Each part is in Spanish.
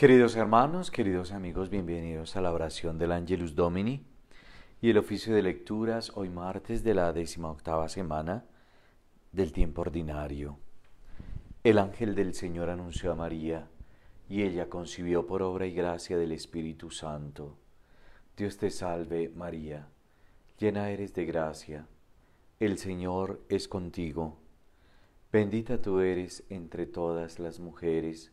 Queridos hermanos, queridos amigos, bienvenidos a la oración del Angelus Domini y el oficio de lecturas hoy martes de la décima octava semana del tiempo ordinario. El ángel del Señor anunció a María y ella concibió por obra y gracia del Espíritu Santo. Dios te salve María, llena eres de gracia, el Señor es contigo, bendita tú eres entre todas las mujeres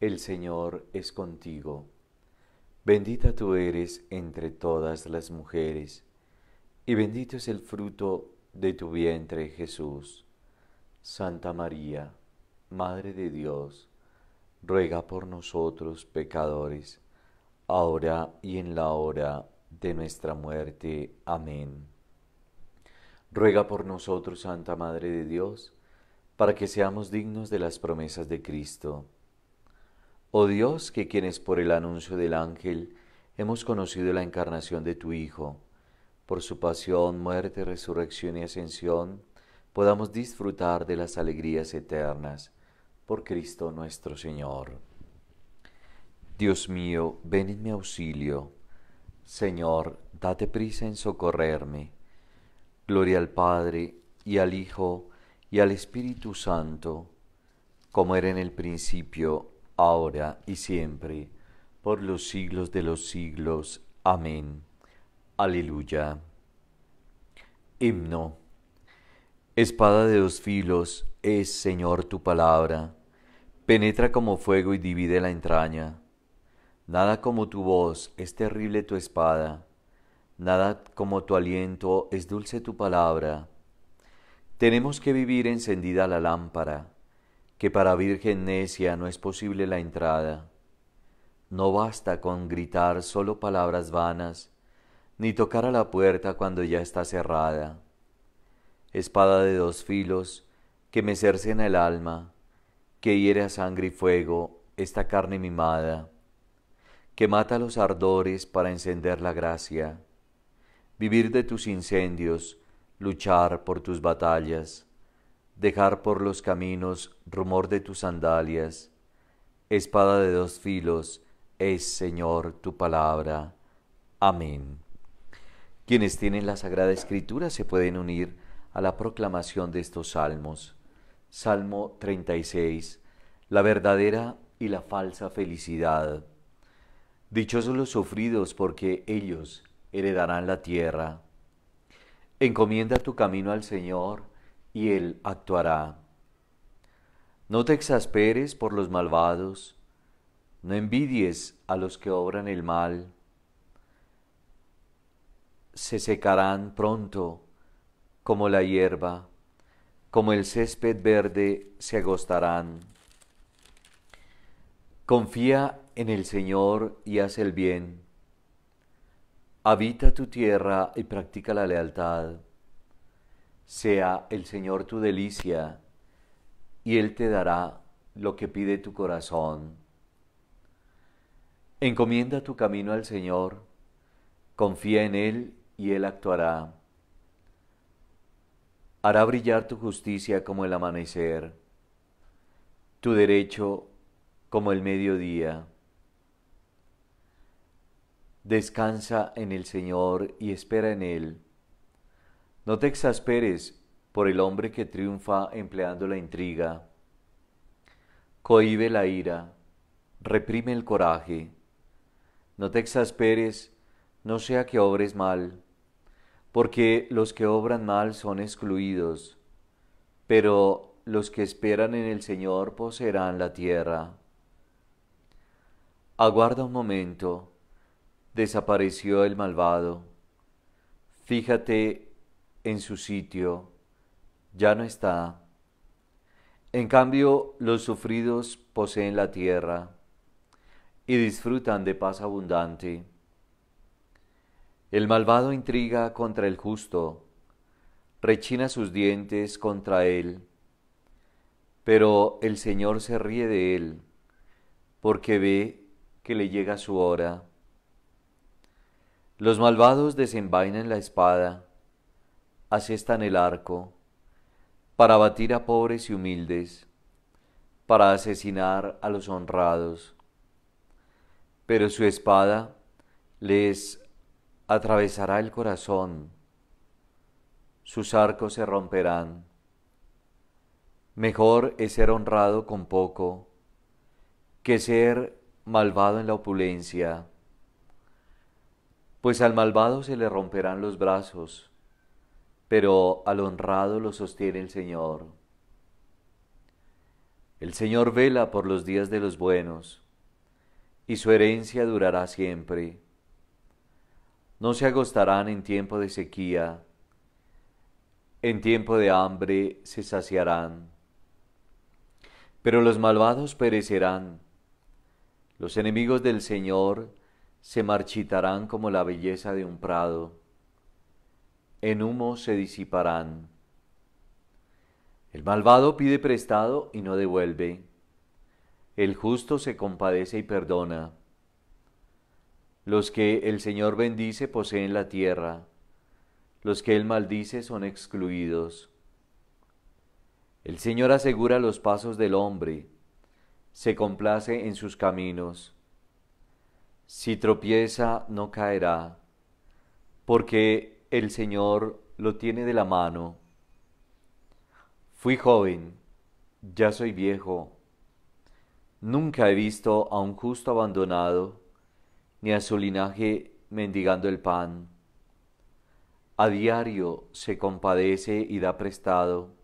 el Señor es contigo. Bendita tú eres entre todas las mujeres, y bendito es el fruto de tu vientre Jesús. Santa María, Madre de Dios, ruega por nosotros pecadores, ahora y en la hora de nuestra muerte. Amén. Ruega por nosotros, Santa Madre de Dios, para que seamos dignos de las promesas de Cristo Oh Dios, que quienes por el anuncio del ángel hemos conocido la encarnación de tu Hijo, por su pasión, muerte, resurrección y ascensión, podamos disfrutar de las alegrías eternas. Por Cristo nuestro Señor. Dios mío, ven en mi auxilio. Señor, date prisa en socorrerme. Gloria al Padre, y al Hijo, y al Espíritu Santo, como era en el principio, ahora y siempre, por los siglos de los siglos. Amén. Aleluya. Himno. Espada de dos filos es, Señor, tu palabra. Penetra como fuego y divide la entraña. Nada como tu voz es terrible tu espada. Nada como tu aliento es dulce tu palabra. Tenemos que vivir encendida la lámpara que para virgen necia no es posible la entrada. No basta con gritar solo palabras vanas, ni tocar a la puerta cuando ya está cerrada. Espada de dos filos, que me cercena el alma, que hiere a sangre y fuego esta carne mimada, que mata los ardores para encender la gracia, vivir de tus incendios, luchar por tus batallas dejar por los caminos rumor de tus sandalias. Espada de dos filos es, Señor, tu palabra. Amén. Quienes tienen la Sagrada Escritura se pueden unir a la proclamación de estos salmos. Salmo 36. La verdadera y la falsa felicidad. Dichosos los sufridos porque ellos heredarán la tierra. Encomienda tu camino al Señor y Él actuará. No te exasperes por los malvados, no envidies a los que obran el mal. Se secarán pronto como la hierba, como el césped verde se agostarán. Confía en el Señor y haz el bien. Habita tu tierra y practica la lealtad sea el Señor tu delicia, y Él te dará lo que pide tu corazón. Encomienda tu camino al Señor, confía en Él y Él actuará. Hará brillar tu justicia como el amanecer, tu derecho como el mediodía. Descansa en el Señor y espera en Él no te exasperes por el hombre que triunfa empleando la intriga. Cohibe la ira, reprime el coraje. No te exasperes, no sea que obres mal, porque los que obran mal son excluidos, pero los que esperan en el Señor poseerán la tierra. Aguarda un momento, desapareció el malvado. Fíjate en su sitio, ya no está. En cambio, los sufridos poseen la tierra y disfrutan de paz abundante. El malvado intriga contra el justo, rechina sus dientes contra él, pero el Señor se ríe de él, porque ve que le llega su hora. Los malvados desenvainan la espada, asestan el arco, para batir a pobres y humildes, para asesinar a los honrados. Pero su espada les atravesará el corazón, sus arcos se romperán. Mejor es ser honrado con poco que ser malvado en la opulencia, pues al malvado se le romperán los brazos pero al honrado lo sostiene el Señor. El Señor vela por los días de los buenos, y su herencia durará siempre. No se agostarán en tiempo de sequía, en tiempo de hambre se saciarán. Pero los malvados perecerán, los enemigos del Señor se marchitarán como la belleza de un prado en humo se disiparán. El malvado pide prestado y no devuelve. El justo se compadece y perdona. Los que el Señor bendice poseen la tierra. Los que Él maldice son excluidos. El Señor asegura los pasos del hombre. Se complace en sus caminos. Si tropieza, no caerá. Porque el Señor lo tiene de la mano. Fui joven, ya soy viejo. Nunca he visto a un justo abandonado, ni a su linaje mendigando el pan. A diario se compadece y da prestado.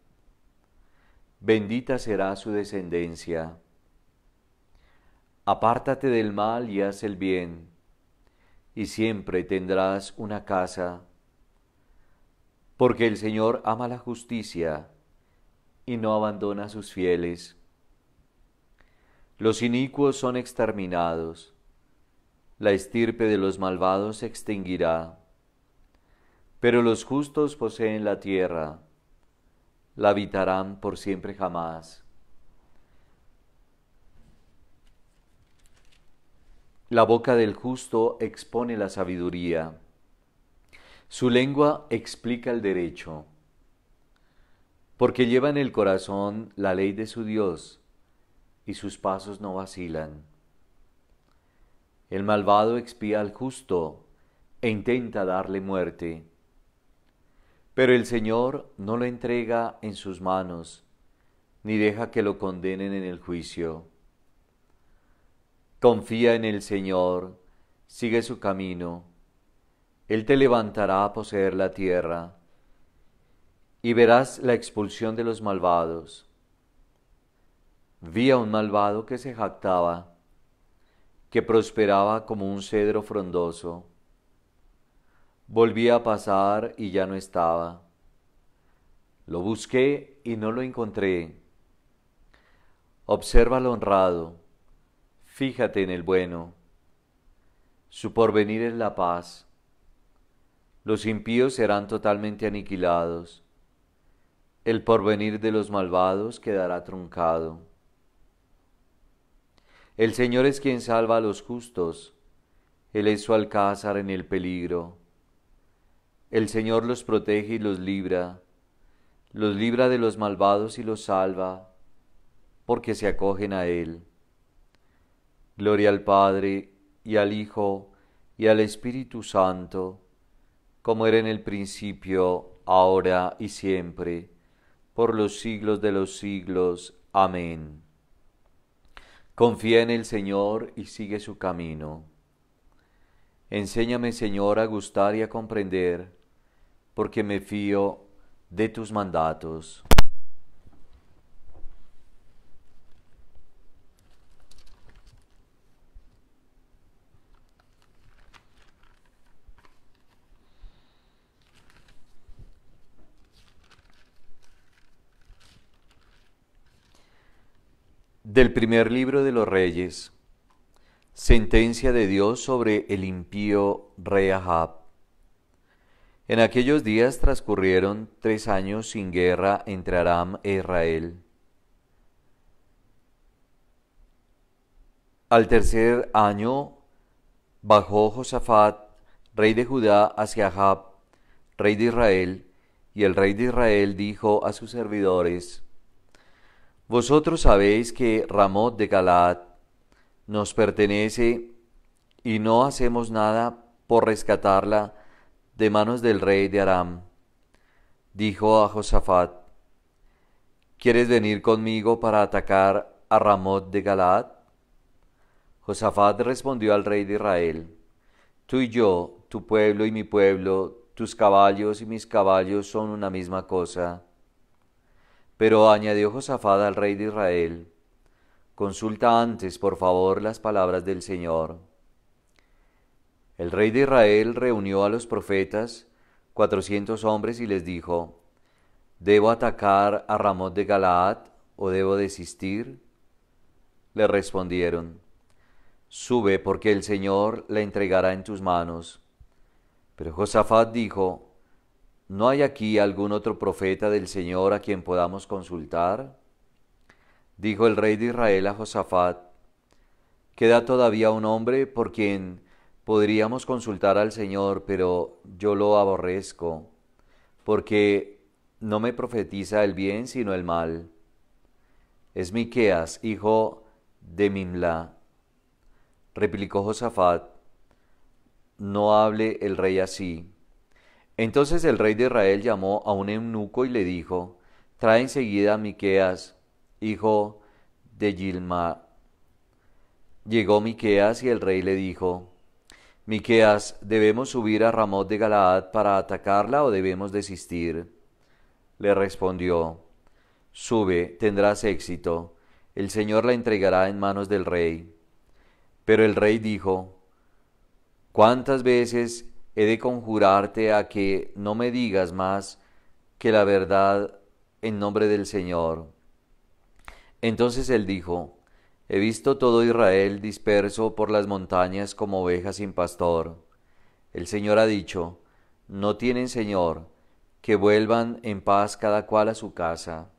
Bendita será su descendencia. Apártate del mal y haz el bien, y siempre tendrás una casa porque el Señor ama la justicia y no abandona a sus fieles. Los inicuos son exterminados, la estirpe de los malvados se extinguirá, pero los justos poseen la tierra, la habitarán por siempre jamás. La boca del justo expone la sabiduría su lengua explica el derecho, porque lleva en el corazón la ley de su Dios, y sus pasos no vacilan. El malvado expía al justo e intenta darle muerte, pero el Señor no lo entrega en sus manos, ni deja que lo condenen en el juicio. Confía en el Señor, sigue su camino él te levantará a poseer la tierra y verás la expulsión de los malvados. Vi a un malvado que se jactaba, que prosperaba como un cedro frondoso. Volví a pasar y ya no estaba. Lo busqué y no lo encontré. Observa lo honrado, fíjate en el bueno. Su porvenir es la paz los impíos serán totalmente aniquilados, el porvenir de los malvados quedará truncado. El Señor es quien salva a los justos, Él es su alcázar en el peligro. El Señor los protege y los libra, los libra de los malvados y los salva, porque se acogen a Él. Gloria al Padre, y al Hijo, y al Espíritu Santo, como era en el principio, ahora y siempre, por los siglos de los siglos. Amén. Confía en el Señor y sigue su camino. Enséñame, Señor, a gustar y a comprender, porque me fío de tus mandatos. Del primer libro de los reyes, sentencia de Dios sobre el impío rey Ahab. En aquellos días transcurrieron tres años sin guerra entre Aram e Israel. Al tercer año bajó Josafat, rey de Judá, hacia Ahab, rey de Israel, y el rey de Israel dijo a sus servidores, vosotros sabéis que Ramot de Galaad nos pertenece y no hacemos nada por rescatarla de manos del rey de Aram. Dijo a Josafat, ¿quieres venir conmigo para atacar a Ramot de Galaad? Josafat respondió al rey de Israel, Tú y yo, tu pueblo y mi pueblo, tus caballos y mis caballos son una misma cosa. Pero añadió Josafat al rey de Israel, consulta antes, por favor, las palabras del Señor. El rey de Israel reunió a los profetas, cuatrocientos hombres, y les dijo, ¿Debo atacar a Ramón de Galaad o debo desistir? Le respondieron, Sube, porque el Señor la entregará en tus manos. Pero Josafat dijo, ¿No hay aquí algún otro profeta del Señor a quien podamos consultar? Dijo el rey de Israel a Josafat, queda todavía un hombre por quien podríamos consultar al Señor, pero yo lo aborrezco, porque no me profetiza el bien sino el mal. Es Miqueas, hijo de Mimla. Replicó Josafat, no hable el rey así entonces el rey de Israel llamó a un eunuco y le dijo, trae enseguida a Miqueas, hijo de Gilma. Llegó Miqueas y el rey le dijo, Miqueas, ¿debemos subir a Ramot de Galaad para atacarla o debemos desistir? Le respondió, Sube, tendrás éxito, el Señor la entregará en manos del rey. Pero el rey dijo, ¿cuántas veces he de conjurarte a que no me digas más que la verdad en nombre del Señor. Entonces él dijo, He visto todo Israel disperso por las montañas como ovejas sin pastor. El Señor ha dicho, No tienen Señor, que vuelvan en paz cada cual a su casa.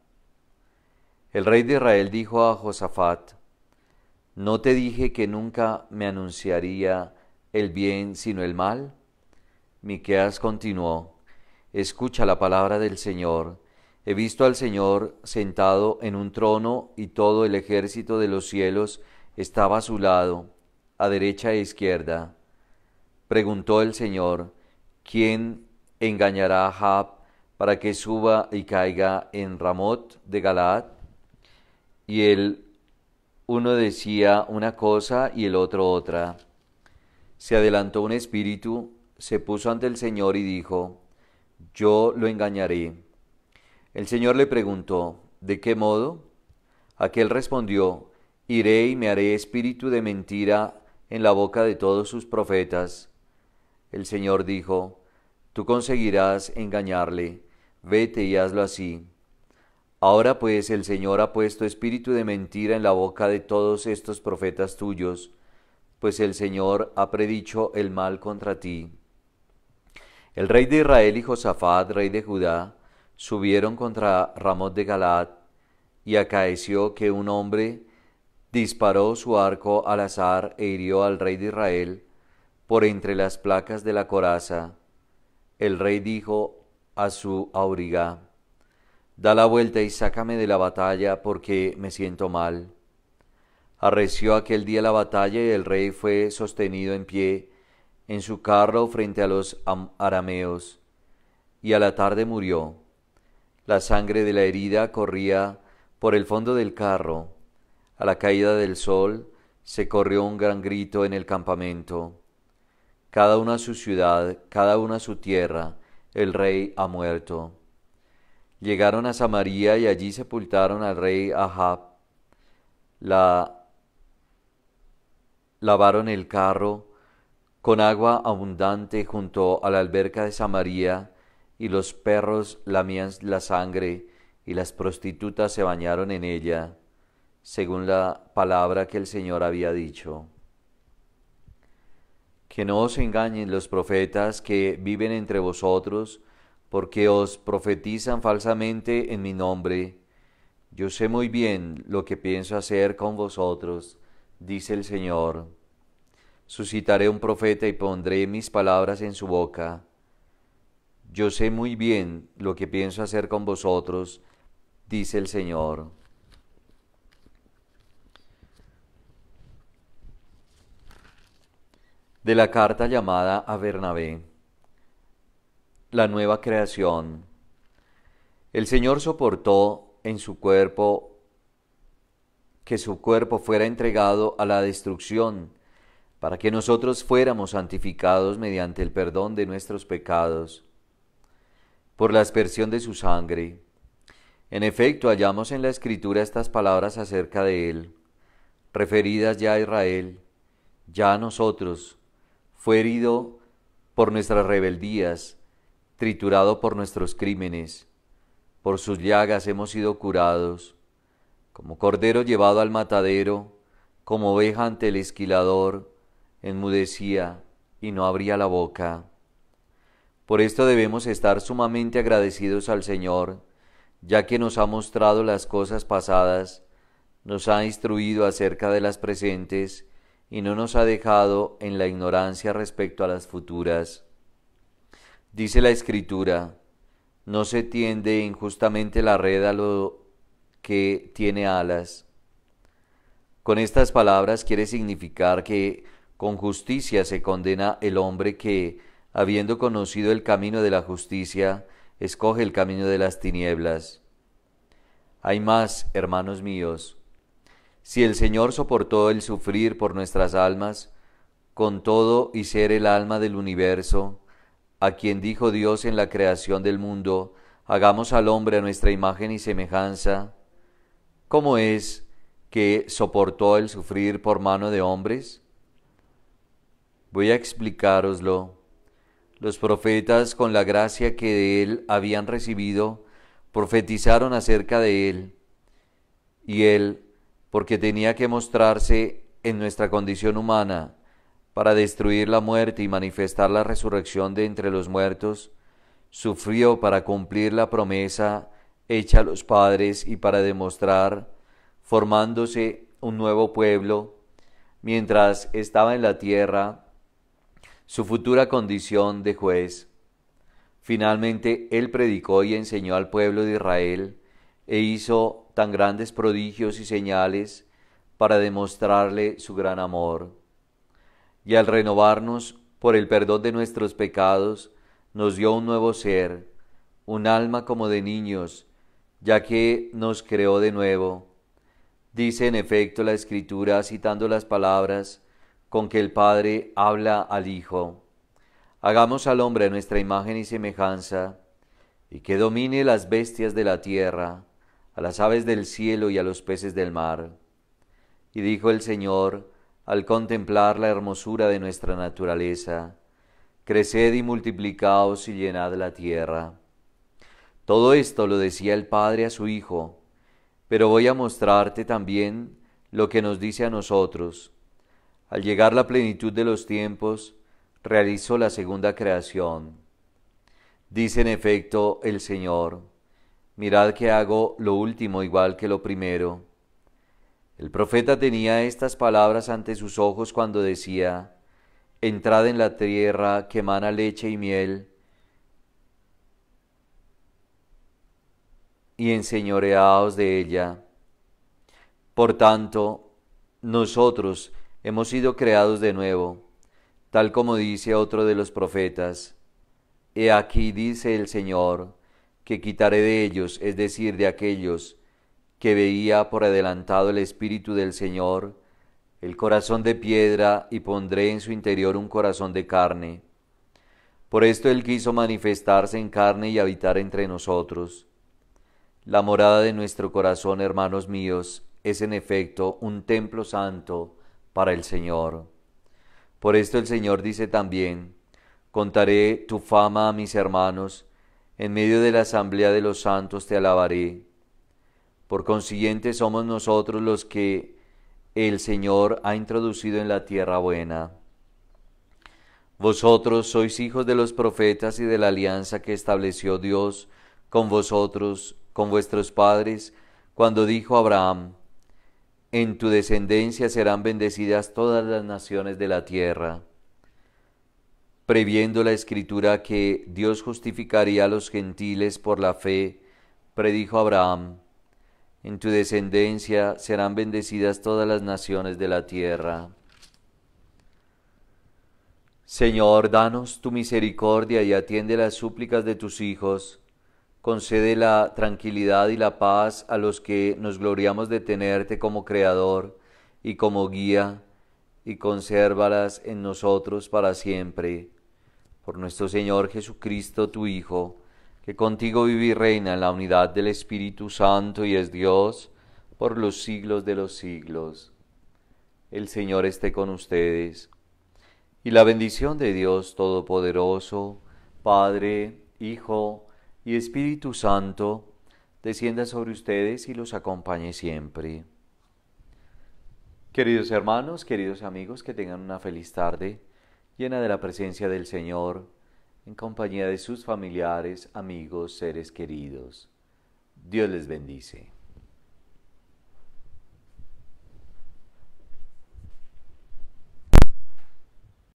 El rey de Israel dijo a Josafat, ¿No te dije que nunca me anunciaría el bien sino el mal? Miqueas continuó: Escucha la palabra del Señor. He visto al Señor sentado en un trono y todo el ejército de los cielos estaba a su lado, a derecha e izquierda. Preguntó el Señor, ¿quién engañará a Jab para que suba y caiga en Ramot de Galaad? Y el uno decía una cosa y el otro otra. Se adelantó un espíritu se puso ante el Señor y dijo, Yo lo engañaré. El Señor le preguntó, ¿de qué modo? Aquel respondió, Iré y me haré espíritu de mentira en la boca de todos sus profetas. El Señor dijo, Tú conseguirás engañarle, vete y hazlo así. Ahora pues el Señor ha puesto espíritu de mentira en la boca de todos estos profetas tuyos, pues el Señor ha predicho el mal contra ti. El rey de Israel y Josafat, rey de Judá, subieron contra Ramot de Galaad, y acaeció que un hombre disparó su arco al azar e hirió al rey de Israel por entre las placas de la coraza. El rey dijo a su auriga, Da la vuelta y sácame de la batalla porque me siento mal. Arreció aquel día la batalla y el rey fue sostenido en pie en su carro frente a los arameos, y a la tarde murió. La sangre de la herida corría por el fondo del carro. A la caída del sol se corrió un gran grito en el campamento. Cada una su ciudad, cada una su tierra, el rey ha muerto. Llegaron a Samaria y allí sepultaron al rey Ahab. La lavaron el carro con agua abundante junto a la alberca de Samaria, y los perros lamían la sangre, y las prostitutas se bañaron en ella, según la palabra que el Señor había dicho. Que no os engañen los profetas que viven entre vosotros, porque os profetizan falsamente en mi nombre. Yo sé muy bien lo que pienso hacer con vosotros, dice el Señor suscitaré un profeta y pondré mis palabras en su boca. Yo sé muy bien lo que pienso hacer con vosotros, dice el Señor. De la carta llamada a Bernabé. La nueva creación. El Señor soportó en su cuerpo que su cuerpo fuera entregado a la destrucción para que nosotros fuéramos santificados mediante el perdón de nuestros pecados, por la aspersión de su sangre. En efecto, hallamos en la Escritura estas palabras acerca de él, referidas ya a Israel, ya a nosotros, fue herido por nuestras rebeldías, triturado por nuestros crímenes, por sus llagas hemos sido curados, como cordero llevado al matadero, como oveja ante el esquilador, enmudecía y no abría la boca. Por esto debemos estar sumamente agradecidos al Señor, ya que nos ha mostrado las cosas pasadas, nos ha instruido acerca de las presentes y no nos ha dejado en la ignorancia respecto a las futuras. Dice la Escritura, no se tiende injustamente la red a lo que tiene alas. Con estas palabras quiere significar que con justicia se condena el hombre que, habiendo conocido el camino de la justicia, escoge el camino de las tinieblas. Hay más, hermanos míos. Si el Señor soportó el sufrir por nuestras almas, con todo y ser el alma del universo, a quien dijo Dios en la creación del mundo, hagamos al hombre a nuestra imagen y semejanza, ¿cómo es que soportó el sufrir por mano de hombres? Voy a explicároslo. Los profetas, con la gracia que de él habían recibido, profetizaron acerca de él. Y él, porque tenía que mostrarse en nuestra condición humana, para destruir la muerte y manifestar la resurrección de entre los muertos, sufrió para cumplir la promesa hecha a los padres y para demostrar, formándose un nuevo pueblo, mientras estaba en la tierra, su futura condición de juez. Finalmente, él predicó y enseñó al pueblo de Israel e hizo tan grandes prodigios y señales para demostrarle su gran amor. Y al renovarnos por el perdón de nuestros pecados, nos dio un nuevo ser, un alma como de niños, ya que nos creó de nuevo. Dice en efecto la Escritura, citando las palabras, con que el Padre habla al Hijo. Hagamos al hombre nuestra imagen y semejanza, y que domine las bestias de la tierra, a las aves del cielo y a los peces del mar. Y dijo el Señor, al contemplar la hermosura de nuestra naturaleza, Creced y multiplicaos y llenad la tierra. Todo esto lo decía el Padre a su Hijo, pero voy a mostrarte también lo que nos dice a nosotros, al llegar la plenitud de los tiempos, realizó la segunda creación. Dice en efecto el Señor, mirad que hago lo último igual que lo primero. El profeta tenía estas palabras ante sus ojos cuando decía, entrad en la tierra que emana leche y miel, y enseñoreaos de ella. Por tanto, nosotros, hemos sido creados de nuevo, tal como dice otro de los profetas. He aquí dice el Señor, que quitaré de ellos, es decir, de aquellos que veía por adelantado el Espíritu del Señor, el corazón de piedra, y pondré en su interior un corazón de carne. Por esto Él quiso manifestarse en carne y habitar entre nosotros. La morada de nuestro corazón, hermanos míos, es en efecto un templo santo, para el Señor. Por esto el Señor dice también, contaré tu fama a mis hermanos, en medio de la asamblea de los santos te alabaré. Por consiguiente somos nosotros los que el Señor ha introducido en la tierra buena. Vosotros sois hijos de los profetas y de la alianza que estableció Dios con vosotros, con vuestros padres, cuando dijo Abraham, en tu descendencia serán bendecidas todas las naciones de la tierra. Previendo la escritura que Dios justificaría a los gentiles por la fe, predijo Abraham, en tu descendencia serán bendecidas todas las naciones de la tierra. Señor, danos tu misericordia y atiende las súplicas de tus hijos concede la tranquilidad y la paz a los que nos gloriamos de tenerte como Creador y como guía, y consérvalas en nosotros para siempre. Por nuestro Señor Jesucristo, tu Hijo, que contigo vive y reina en la unidad del Espíritu Santo y es Dios, por los siglos de los siglos. El Señor esté con ustedes. Y la bendición de Dios Todopoderoso, Padre, Hijo, y Espíritu Santo, descienda sobre ustedes y los acompañe siempre. Queridos hermanos, queridos amigos, que tengan una feliz tarde, llena de la presencia del Señor, en compañía de sus familiares, amigos, seres queridos. Dios les bendice.